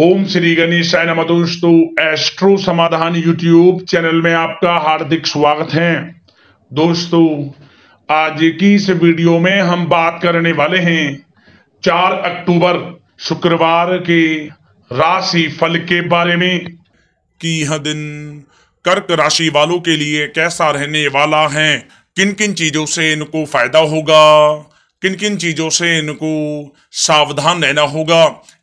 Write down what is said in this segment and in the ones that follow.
ओम श्री गणेश दोस्तों एस्ट्रो समाधान YouTube channel में आपका हार्दिक स्वागत है दोस्तों आज की इस वीडियो में हम बात करने वाले हैं 4 अक्टूबर शुक्रवार के राशि फल के बारे में कि यह दिन कर्क राशि वालों के लिए कैसा रहने वाला है किन किन चीजों से इनको फायदा होगा किन किन चीजों से इनको सावधान रहना होगा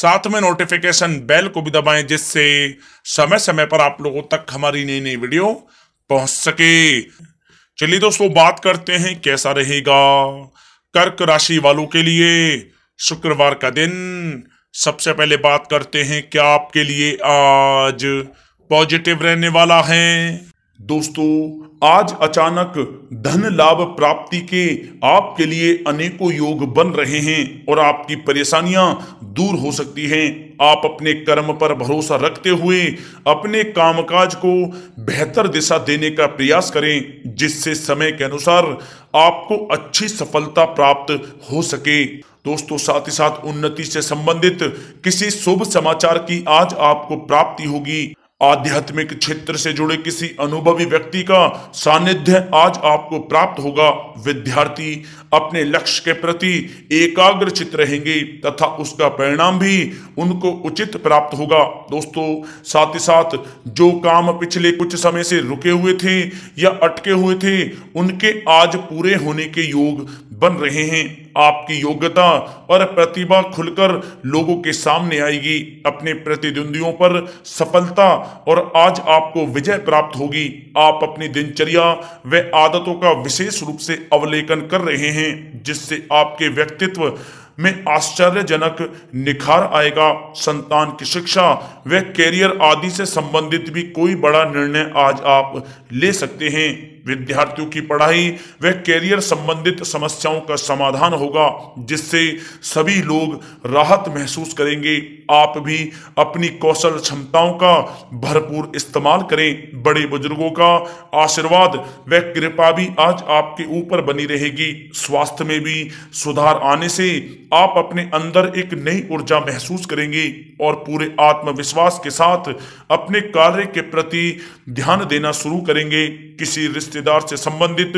साथ में नोटिफिकेशन बेल को भी दबाएं जिससे समय समय पर आप लोगों तक हमारी नई नई वीडियो पहुंच सके चलिए दोस्तों बात करते हैं कैसा रहेगा कर्क राशि वालों के लिए शुक्रवार का दिन सबसे पहले बात करते हैं क्या आपके लिए आज पॉजिटिव रहने वाला है दोस्तों आज अचानक धन लाभ प्राप्ति के आपके लिए अनेकों योग बन रहे हैं और आपकी परेशानियां दूर हो सकती हैं आप अपने कर्म पर भरोसा रखते हुए अपने कामकाज को बेहतर दिशा देने का प्रयास करें जिससे समय के अनुसार आपको अच्छी सफलता प्राप्त हो सके दोस्तों साथ ही साथ उन्नति से संबंधित किसी शुभ समाचार की आज आपको प्राप्ति होगी आध्यात्मिक क्षेत्र से जुड़े किसी अनुभवी व्यक्ति का सानिध्य आज आपको प्राप्त होगा विद्यार्थी अपने लक्ष्य के प्रति एकाग्रचित रहेंगे तथा उसका परिणाम भी उनको उचित प्राप्त होगा दोस्तों साथ ही साथ जो काम पिछले कुछ समय से रुके हुए थे या अटके हुए थे उनके आज पूरे होने के योग बन रहे हैं आपकी योग्यता और प्रतिभा खुलकर लोगों के सामने आएगी अपने प्रतिद्वंदियों पर सफलता और आज आपको विजय प्राप्त होगी आप अपनी दिनचर्या व आदतों का विशेष रूप से अवलेखन कर रहे हैं जिससे आपके व्यक्तित्व में आश्चर्यजनक निखार आएगा संतान की शिक्षा व कैरियर आदि से संबंधित भी कोई बड़ा निर्णय आज आप ले सकते हैं विद्यार्थियों की पढ़ाई व कैरियर संबंधित समस्याओं का समाधान होगा जिससे सभी लोग राहत महसूस करेंगे आप भी अपनी कौशल क्षमताओं का भरपूर इस्तेमाल करें बड़े बुजुर्गों का आशीर्वाद व कृपा भी आज आपके ऊपर बनी रहेगी स्वास्थ्य में भी सुधार आने से आप अपने अंदर एक नई ऊर्जा महसूस करेंगे और पूरे आत्मविश्वास के साथ अपने कार्य के प्रति ध्यान देना शुरू करेंगे किसी रिश्ते रिश्तेदार से संबंधित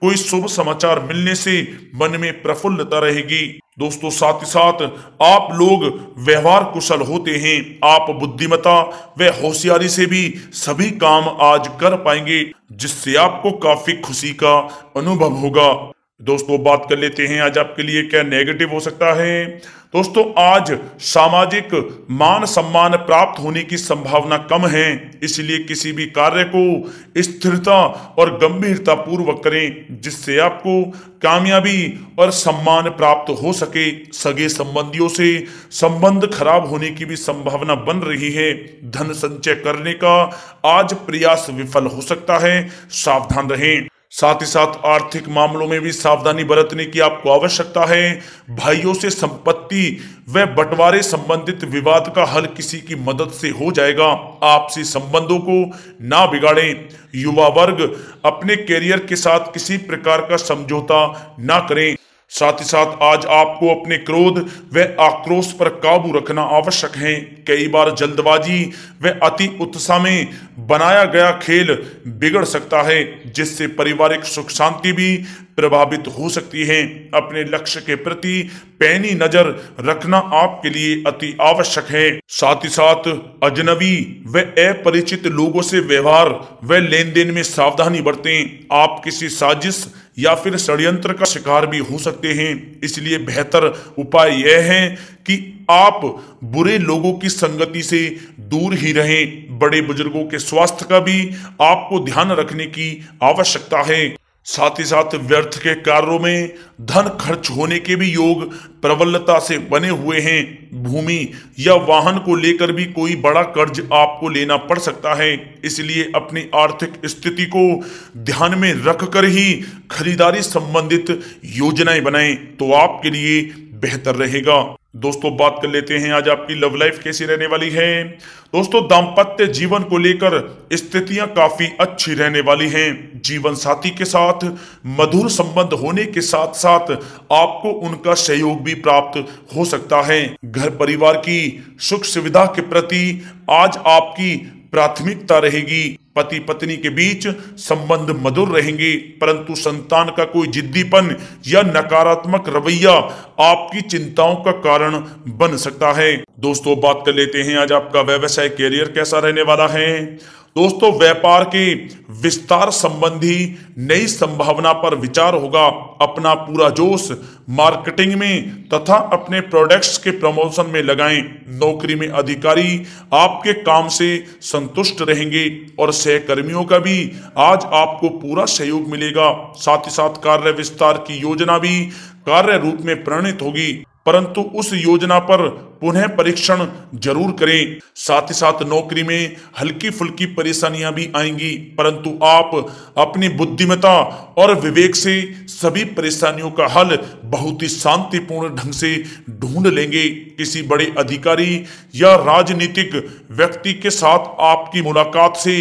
कोई शुभ समाचार मिलने से मन में प्रफुल्लता रहेगी दोस्तों साथ ही साथ आप लोग व्यवहार कुशल होते हैं आप बुद्धिमता व होशियारी से भी सभी काम आज कर पाएंगे जिससे आपको काफी खुशी का अनुभव होगा दोस्तों बात कर लेते हैं आज आपके लिए क्या नेगेटिव हो सकता है दोस्तों आज सामाजिक मान सम्मान प्राप्त होने की संभावना कम है इसलिए किसी भी कार्य को स्थिरता और गंभीरता पूर्वक करें जिससे आपको कामयाबी और सम्मान प्राप्त हो सके सगे संबंधियों से संबंध खराब होने की भी संभावना बन रही है धन संचय करने का आज प्रयास विफल हो सकता है सावधान रहें साथ ही साथ आर्थिक मामलों में भी सावधानी बरतने की आपको आवश्यकता है भाइयों से संपत्ति व बंटवारे संबंधित विवाद का हल किसी की मदद से हो जाएगा आपसी संबंधों को ना बिगाड़ें युवा वर्ग अपने कैरियर के साथ किसी प्रकार का समझौता ना करें साथ ही साथ आज आपको अपने क्रोध व आक्रोश पर काबू रखना आवश्यक है कई बार जल्दबाजी व अति उत्साह में बनाया गया खेल बिगड़ सकता है जिससे पारिवारिक सुख शांति भी प्रभावित हो सकती है अपने लक्ष्य के प्रति पैनी नजर रखना आपके लिए अति आवश्यक है साथ ही साथ अजनबी व अपरिचित लोगों से व्यवहार व लेन देन में सावधानी बरतें आप किसी साजिश या फिर षड्यंत्र का शिकार भी हो सकते हैं इसलिए बेहतर उपाय यह है कि आप बुरे लोगों की संगति से दूर ही रहें बड़े बुजुर्गों के स्वास्थ्य का भी आपको ध्यान रखने की आवश्यकता है साथ ही साथ व्यर्थ के कार्यों में धन खर्च होने के भी योग प्रबलता से बने हुए हैं भूमि या वाहन को लेकर भी कोई बड़ा कर्ज आपको लेना पड़ सकता है इसलिए अपनी आर्थिक स्थिति को ध्यान में रखकर ही खरीदारी संबंधित योजनाएं बनाएं तो आपके लिए बेहतर रहेगा दोस्तों बात कर लेते हैं आज आपकी लव लाइफ कैसी रहने वाली है दोस्तों दाम्पत्य जीवन को लेकर स्थितियां काफी अच्छी रहने वाली हैं जीवन साथी के साथ मधुर संबंध होने के साथ साथ आपको उनका सहयोग भी प्राप्त हो सकता है घर परिवार की सुख सुविधा के प्रति आज आपकी प्राथमिकता रहेगी पति पत्नी के बीच संबंध मधुर रहेंगे परंतु संतान का कोई जिद्दीपन या नकारात्मक रवैया आपकी चिंताओं का कारण बन सकता है दोस्तों बात कर लेते हैं आज आपका व्यवसाय करियर कैसा रहने वाला है दोस्तों व्यापार के विस्तार संबंधी नई संभावना पर विचार होगा अपना पूरा जोश मार्केटिंग में तथा अपने प्रोडक्ट्स के प्रमोशन में लगाएं नौकरी में अधिकारी आपके काम से संतुष्ट रहेंगे और सहकर्मियों का भी आज आपको पूरा सहयोग मिलेगा साथ ही साथ कार्य विस्तार की योजना भी कार्य रूप में प्रणित होगी परंतु उस योजना पर पुनः परीक्षण जरूर करें साथ ही साथ नौकरी में हल्की फुल्की परेशानियां भी आएंगी परंतु आप अपनी बुद्धिमता और विवेक से सभी परेशानियों का हल बहुत ही शांतिपूर्ण ढंग से ढूंढ लेंगे किसी बड़े अधिकारी या राजनीतिक व्यक्ति के साथ आपकी मुलाकात से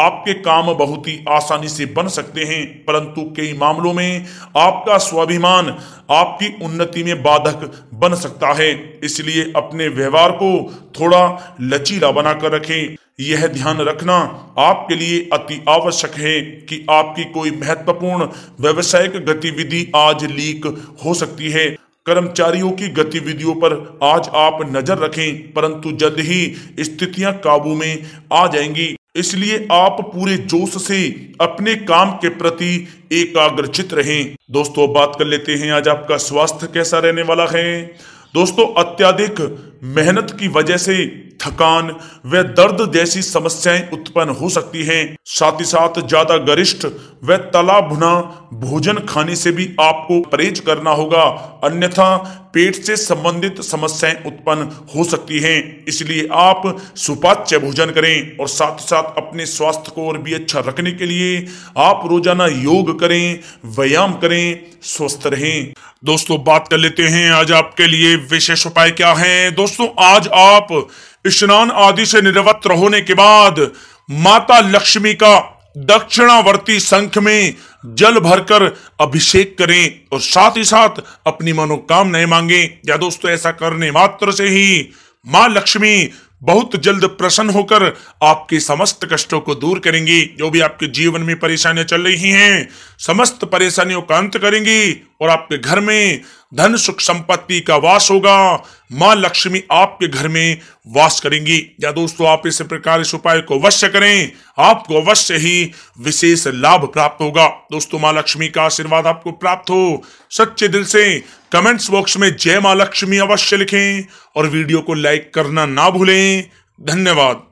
आपके काम बहुत ही आसानी से बन सकते हैं परंतु कई मामलों में आपका स्वाभिमान आपकी उन्नति में बाधक बन सकता है इसलिए अपने व्यवहार को थोड़ा लचीला बनाकर रखें यह ध्यान रखना आपके लिए अति आवश्यक है कि आपकी कोई महत्वपूर्ण व्यवसायिक गतिविधि आज लीक हो सकती है कर्मचारियों की गतिविधियों पर आज आप नजर रखें परंतु जल्द ही स्थितियां काबू में आ जाएंगी इसलिए आप पूरे जोश से अपने काम के प्रति एकाग्रचित रहें दोस्तों बात कर लेते हैं आज आपका स्वास्थ्य कैसा रहने वाला है दोस्तों अत्याधिक मेहनत की वजह से थकान व दर्द जैसी समस्याएं उत्पन्न हो सकती हैं साथ ही साथ ज्यादा गरिष्ठ व तला भुना भोजन खाने से भी आपको परहेज करना होगा अन्यथा पेट से संबंधित समस्याएं उत्पन्न हो सकती हैं इसलिए आप सुपाच्य भोजन करें और साथ ही साथ अपने स्वास्थ्य को और भी अच्छा रखने के लिए आप रोजाना योग करें व्यायाम करें स्वस्थ रहें दोस्तों बात कर लेते हैं आज आपके लिए विशेष उपाय क्या है दोस्तों आज आप स्नान आदि से निर्वत होने के बाद माता लक्ष्मी का दक्षिणावर्ती संख में जल भरकर अभिषेक करें और साथ ही साथ अपनी मनोकामनाएं मांगे या दोस्तों ऐसा करने मात्र से ही मां लक्ष्मी बहुत जल्द प्रसन्न होकर आपके समस्त कष्टों को दूर करेंगी जो भी आपके जीवन में परेशानियां चल रही हैं समस्त परेशानियों का अंत करेंगी और आपके घर में धन सुख संपत्ति का वास होगा मां लक्ष्मी आपके घर में वास करेंगी या दोस्तों आप इस प्रकार इस उपाय को अवश्य करें आपको अवश्य ही विशेष लाभ प्राप्त होगा दोस्तों मां लक्ष्मी का आशीर्वाद आपको प्राप्त हो सच्चे दिल से कमेंट्स बॉक्स में जय मां लक्ष्मी अवश्य लिखें और वीडियो को लाइक करना ना भूलें धन्यवाद